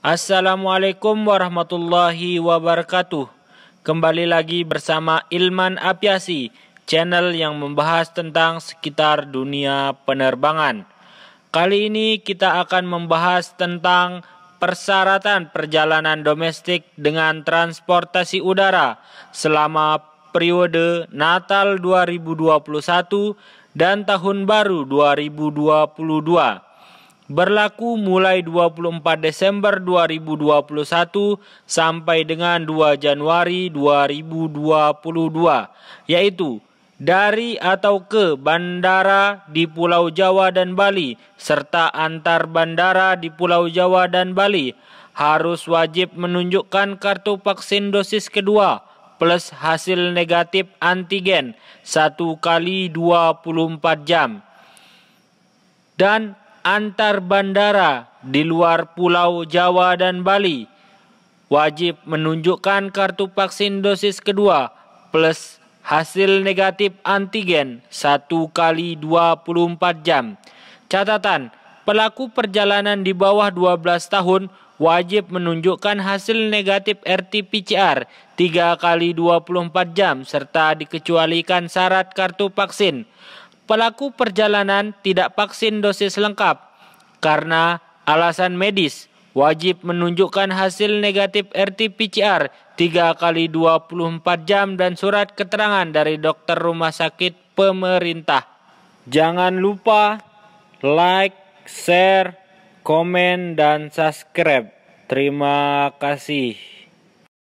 Assalamualaikum warahmatullahi wabarakatuh. Kembali lagi bersama Ilman Apiasi, channel yang membahas tentang sekitar dunia penerbangan. Kali ini kita akan membahas tentang persyaratan perjalanan domestik dengan transportasi udara selama periode Natal 2021 dan Tahun Baru 2022 berlaku mulai 24 Desember 2021 sampai dengan 2 Januari 2022, yaitu dari atau ke bandara di Pulau Jawa dan Bali serta antar bandara di Pulau Jawa dan Bali harus wajib menunjukkan kartu vaksin dosis kedua plus hasil negatif antigen 1 kali 24 jam. Dan antar bandara di luar Pulau Jawa dan Bali wajib menunjukkan kartu vaksin dosis kedua plus hasil negatif antigen 1 kali 24 jam. Catatan, pelaku perjalanan di bawah 12 tahun wajib menunjukkan hasil negatif RT-PCR 3 kali 24 jam serta dikecualikan syarat kartu vaksin pelaku perjalanan tidak vaksin dosis lengkap karena alasan medis wajib menunjukkan hasil negatif RT-PCR 3 kali 24 jam dan surat keterangan dari dokter rumah sakit pemerintah. Jangan lupa like, share, komen, dan subscribe. Terima kasih.